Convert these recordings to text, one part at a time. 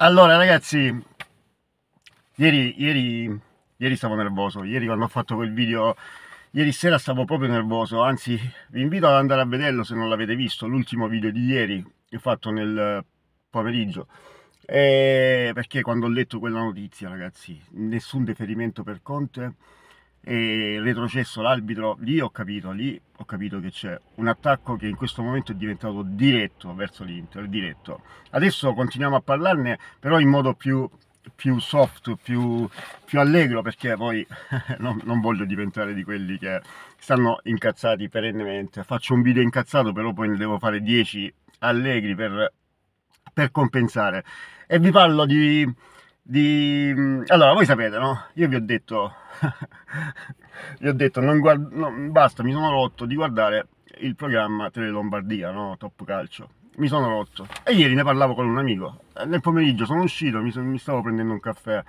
Allora ragazzi, ieri, ieri, ieri stavo nervoso, ieri quando ho fatto quel video, ieri sera stavo proprio nervoso, anzi vi invito ad andare a vederlo se non l'avete visto, l'ultimo video di ieri che ho fatto nel pomeriggio, e eh, perché quando ho letto quella notizia ragazzi, nessun deferimento per Conte, e retrocesso l'arbitro, lì ho capito, lì ho capito che c'è un attacco che in questo momento è diventato diretto verso l'Inter, diretto. Adesso continuiamo a parlarne però in modo più, più soft, più, più, allegro, perché poi non, non, voglio diventare di quelli che stanno incazzati perennemente. Faccio un video incazzato, però poi ne devo fare 10 allegri per, per compensare. E vi parlo di di... Mm, allora, voi sapete, no? Io vi ho detto, vi ho detto, non guard... no, basta, mi sono rotto di guardare il programma Tele Lombardia, no? Top Calcio. Mi sono rotto. E ieri ne parlavo con un amico. Nel pomeriggio sono uscito, mi, so... mi stavo prendendo un caffè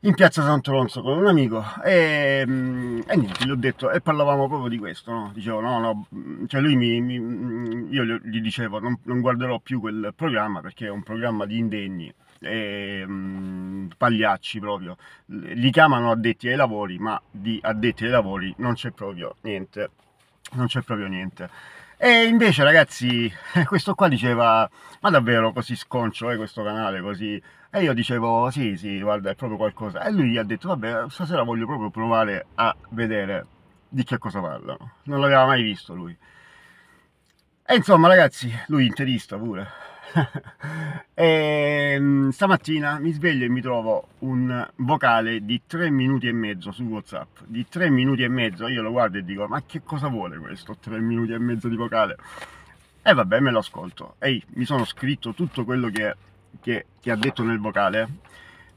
in piazza Sant'Oronzo con un amico e, mm, e, niente, gli ho detto, e parlavamo proprio di questo, no? Dicevo, no, no, mm, cioè lui mi, mi io gli dicevo, non, non guarderò più quel programma perché è un programma di indegni, eh, pagliacci proprio. Li chiamano addetti ai lavori, ma di addetti ai lavori non c'è proprio niente. Non c'è proprio niente. E invece ragazzi, questo qua diceva, ma davvero così sconcio è eh, questo canale, così... E io dicevo, sì, sì, guarda, è proprio qualcosa. E lui gli ha detto, vabbè, stasera voglio proprio provare a vedere di che cosa parlano. Non l'aveva mai visto lui. E insomma ragazzi, lui interista pure. e, ehm, stamattina mi sveglio e mi trovo un vocale di 3 minuti e mezzo su Whatsapp. Di 3 minuti e mezzo io lo guardo e dico: Ma che cosa vuole questo 3 minuti e mezzo di vocale? E vabbè, me lo ascolto. Ehi, mi sono scritto tutto quello che, che, che ha detto nel vocale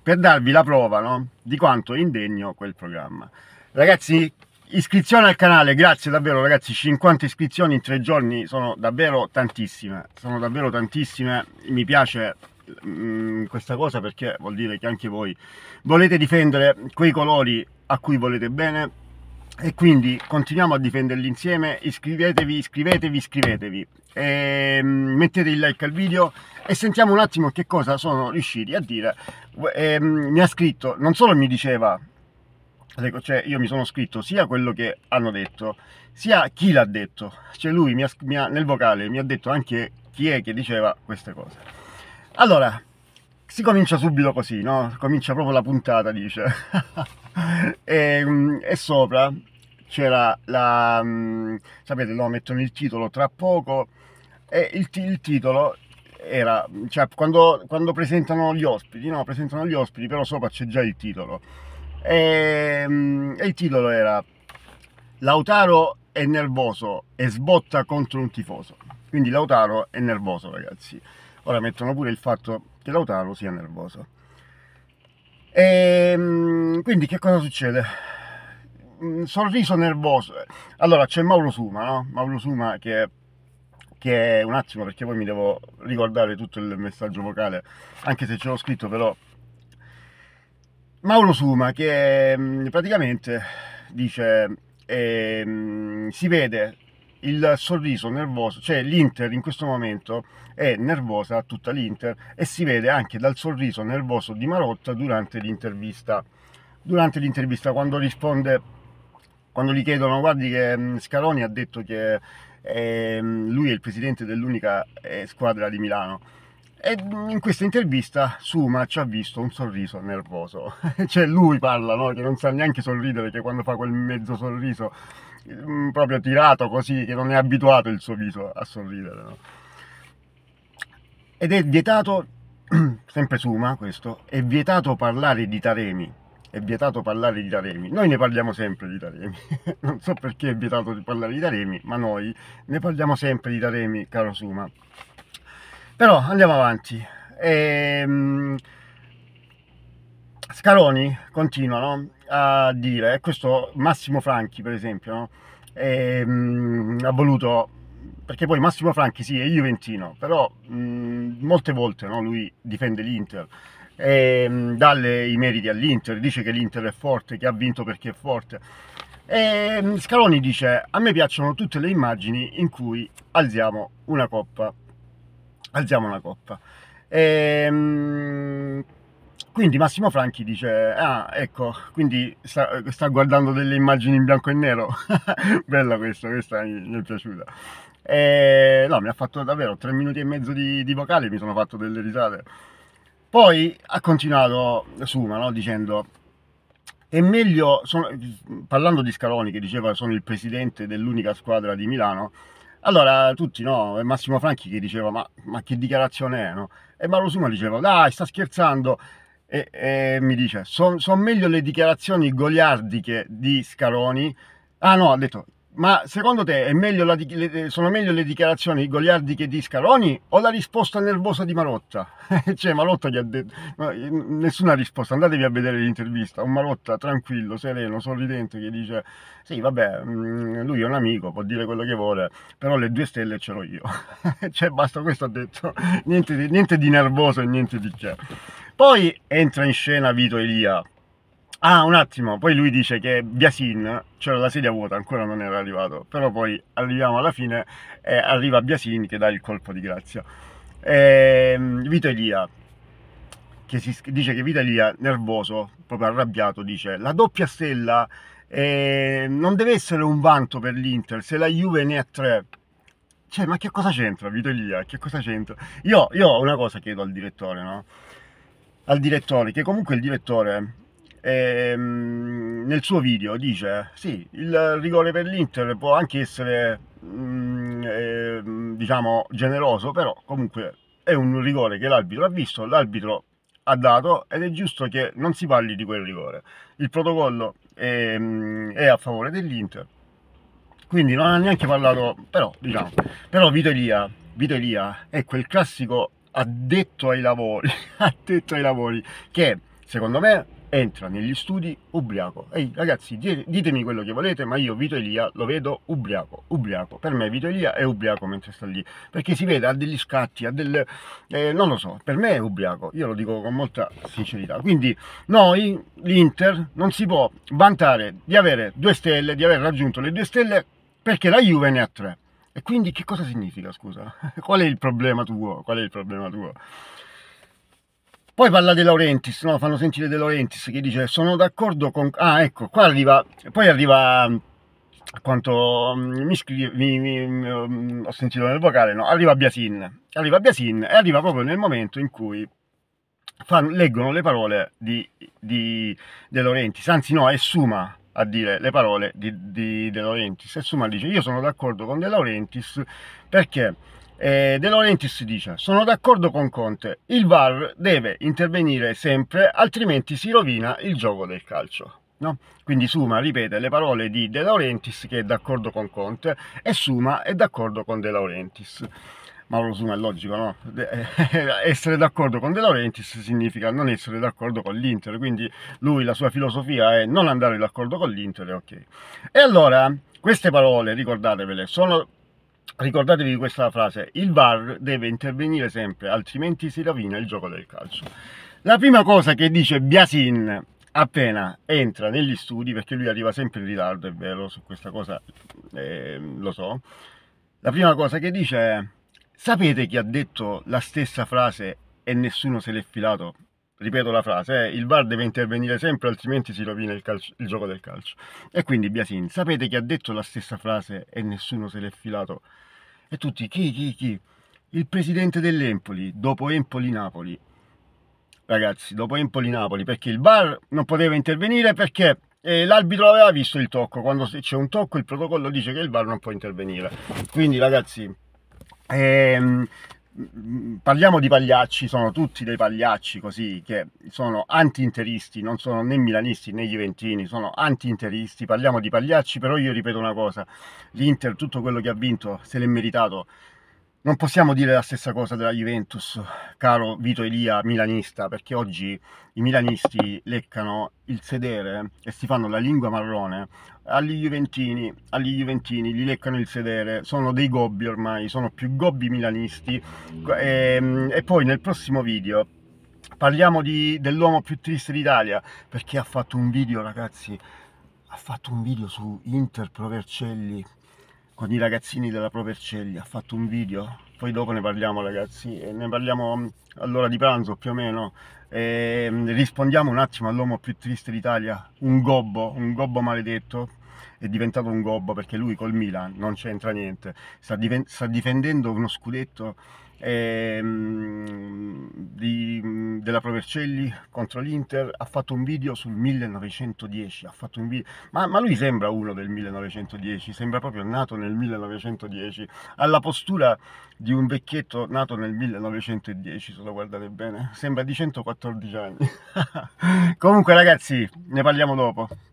per darvi la prova no? di quanto è indegno quel programma. Ragazzi, iscrizione al canale, grazie davvero ragazzi, 50 iscrizioni in tre giorni sono davvero tantissime, sono davvero tantissime, mi piace mh, mm, questa cosa perché vuol dire che anche voi volete difendere quei colori a cui volete bene e quindi continuiamo a difenderli insieme, iscrivetevi, iscrivetevi, iscrivetevi, e, mh, mm, mettete il like al video e sentiamo un attimo che cosa sono riusciti a dire, e, mh, mm, mi ha scritto, non solo mi diceva Ecco, cioè io mi sono scritto sia quello che hanno detto, sia chi l'ha detto. Cioè lui mi ha, mi ha, nel vocale mi ha detto anche chi è che diceva queste cose. Allora, si comincia subito così, no? Comincia proprio la puntata, dice. e, ehm, e, sopra c'era la... Mm, sapete, no, mettono il titolo tra poco. E il, il titolo era... Cioè, quando, quando presentano gli ospiti, no? Presentano gli ospiti, però sopra c'è già il titolo e, ehm, e il titolo era Lautaro è nervoso e sbotta contro un tifoso. Quindi Lautaro è nervoso, ragazzi. Ora mettono pure il fatto che Lautaro sia nervoso. E, ehm, quindi che cosa succede? Mm, sorriso nervoso. Allora c'è Mauro Suma, no? Mauro Suma che, che un attimo perché poi mi devo ricordare tutto il messaggio vocale, anche se ce l'ho scritto però Mauro Suma che mm, praticamente dice eh, si vede il sorriso nervoso, cioè l'Inter in questo momento è nervosa tutta l'Inter e si vede anche dal sorriso nervoso di Marotta durante l'intervista, durante l'intervista quando risponde, quando gli chiedono guardi che mm, Scaloni ha detto che eh, lui è il presidente dell'unica eh, squadra di Milano e in questa intervista Suma ci ha visto un sorriso nervoso, cioè lui parla no? che non sa neanche sorridere, che quando fa quel mezzo sorriso mm, proprio tirato così, che non è abituato il suo viso a sorridere. No? Ed è vietato, sempre Suma questo, è vietato parlare di Taremi, è vietato parlare di Taremi. Noi ne parliamo sempre di Taremi, non so perché è vietato di parlare di Taremi, ma noi ne parliamo sempre di Taremi, caro Suma. Però andiamo avanti. Ehm, Scaroni continua no? a dire, questo Massimo Franchi per esempio, no? ehm, ha voluto, perché poi Massimo Franchi sì è Juventino, però mh, molte volte no? lui difende l'Inter, ehm, dà i meriti all'Inter, dice che l'Inter è forte, che ha vinto perché è forte. E ehm, Scaloni dice: A me piacciono tutte le immagini in cui alziamo una coppa alziamo la coppa. E, ehm, quindi Massimo Franchi dice, ah ecco, quindi sta, sta guardando delle immagini in bianco e nero, bella questa, questa mi, mi è piaciuta. E, ehm, no, mi ha fatto davvero tre minuti e mezzo di, di vocale, mi sono fatto delle risate. Poi ha continuato Suma no? dicendo è meglio, sono, parlando di Scaloni che diceva sono il presidente dell'unica squadra di Milano, allora tutti, no? Massimo Franchi che diceva, ma, ma che dichiarazione è, no? E Mauro diceva, dai, sta scherzando. E, e mi dice, sono son meglio le dichiarazioni goliardiche di Scaroni. Ah no, ha detto, ma secondo te meglio la, le, sono meglio le dichiarazioni di Goliardi che di Scaroni o la risposta nervosa di Marotta? cioè Marotta gli ha detto no, nessuna risposta, andatevi a vedere l'intervista, un Marotta tranquillo, sereno, sorridente che dice sì vabbè mm, lui è un amico, può dire quello che vuole, però le due stelle ce l'ho io. cioè basta questo ha detto, niente, niente di nervoso e niente di che. Certo. Poi entra in scena Vito Elia Ah, un attimo, poi lui dice che Biasin, c'era la sedia vuota, ancora non era arrivato, però poi arriviamo alla fine e arriva Biasin che dà il colpo di grazia. E, ehm, Vito Elia, che si, dice che Vito Elia, nervoso, proprio arrabbiato, dice la doppia stella eh, non deve essere un vanto per l'Inter se la Juve ne ha tre. Cioè, ma che cosa c'entra Vito Elia? Che cosa c'entra? Io, io una cosa chiedo al direttore, no? Al direttore, che comunque il direttore ehm, nel suo video dice sì, il rigore per l'Inter può anche essere mh, mm, eh, diciamo generoso, però comunque è un rigore che l'arbitro ha visto, l'arbitro ha dato ed è giusto che non si parli di quel rigore. Il protocollo è, mm, è a favore dell'Inter, quindi non ha neanche parlato, però diciamo, però Vito Elia, è quel classico addetto ai lavori, addetto ai lavori che secondo me entra negli studi ubriaco. Ehi ragazzi, ditemi quello che volete, ma io Vito Elia lo vedo ubriaco, ubriaco. Per me Vito Elia è ubriaco mentre sta lì, perché si vede, ha degli scatti, ha del... Eh, non lo so, per me è ubriaco, io lo dico con molta sincerità. Quindi noi, l'Inter, non si può vantare di avere due stelle, di aver raggiunto le due stelle, perché la Juve ne ha tre. E quindi che cosa significa, scusa? Qual è il problema tuo? Qual è il problema tuo? Poi parla De Laurentiis, no? fanno sentire De Laurentiis che dice sono d'accordo con... Ah ecco, qua arriva... Poi arriva a mm, quanto mm, mi scrive, mi, mi, mm, ho sentito nel vocale, no? arriva Biasin, arriva Biasin e arriva proprio nel momento in cui fanno, leggono le parole di, di De Laurentiis, anzi no, è Suma a dire le parole di, di De Laurentiis e Suma dice io sono d'accordo con De Laurentiis perché eh, De Laurentiis dice sono d'accordo con Conte, il VAR deve intervenire sempre altrimenti si rovina il gioco del calcio. No? Quindi Suma ripete le parole di De Laurentiis che è d'accordo con Conte e Suma è d'accordo con De Laurentiis. Ma lo Suma è logico, no? De- eh, essere d'accordo con De Laurentiis significa non essere d'accordo con l'Inter, quindi lui, la sua filosofia è non andare d'accordo con l'Inter, ok. E allora, queste parole, ricordatevele, sono ricordatevi questa frase, il VAR deve intervenire sempre, altrimenti si rovina il gioco del calcio. La prima cosa che dice Biasin appena entra negli studi, perché lui arriva sempre in ritardo, è vero, su questa cosa eh, lo so, la prima cosa che dice è, sapete chi ha detto la stessa frase e nessuno se l'è filato? ripeto la frase, eh, il VAR deve intervenire sempre altrimenti si rovina il, calcio, il gioco del calcio. E quindi Biasin, sapete chi ha detto la stessa frase e nessuno se l'è filato? E tutti, chi, chi, chi? Il presidente dell'Empoli, dopo Empoli-Napoli. Ragazzi, dopo Empoli-Napoli, perché il VAR non poteva intervenire perché e eh, l'arbitro aveva visto il tocco quando c'è un tocco il protocollo dice che il VAR non può intervenire quindi ragazzi ehm, Mm, parliamo di pagliacci, sono tutti dei pagliacci così, che sono anti-interisti, non sono né milanisti né juventini, sono anti-interisti, parliamo di pagliacci, però io ripeto una cosa, l'Inter tutto quello che ha vinto se l'è meritato non possiamo dire la stessa cosa della Juventus, caro Vito Elia milanista, perché oggi i milanisti leccano il sedere e si fanno la lingua marrone. Agli Juventini, agli Juventini gli leccano il sedere, sono dei gobbi ormai, sono più gobbi milanisti. E, ehm, e poi nel prossimo video parliamo di, dell'uomo più triste d'Italia, perché ha fatto un video, ragazzi, ha fatto un video su Inter Provercelli con i ragazzini della Pro Vercelli, ha fatto un video, poi dopo ne parliamo ragazzi, ne parliamo mm, all'ora di pranzo più o meno, e mm, rispondiamo un attimo all'uomo più triste d'Italia, un gobbo, un gobbo maledetto, è diventato un gobbo perché lui col Milan non c'entra niente, sta, sta difendendo uno scudetto ehm, di, della Provercelli contro l'Inter, ha fatto un video sul 1910, video, ma, ma, lui sembra uno del 1910, sembra proprio nato nel 1910, ha la postura di un vecchietto nato nel 1910, se lo guardate bene, sembra di 114 anni. Comunque ragazzi, ne parliamo dopo.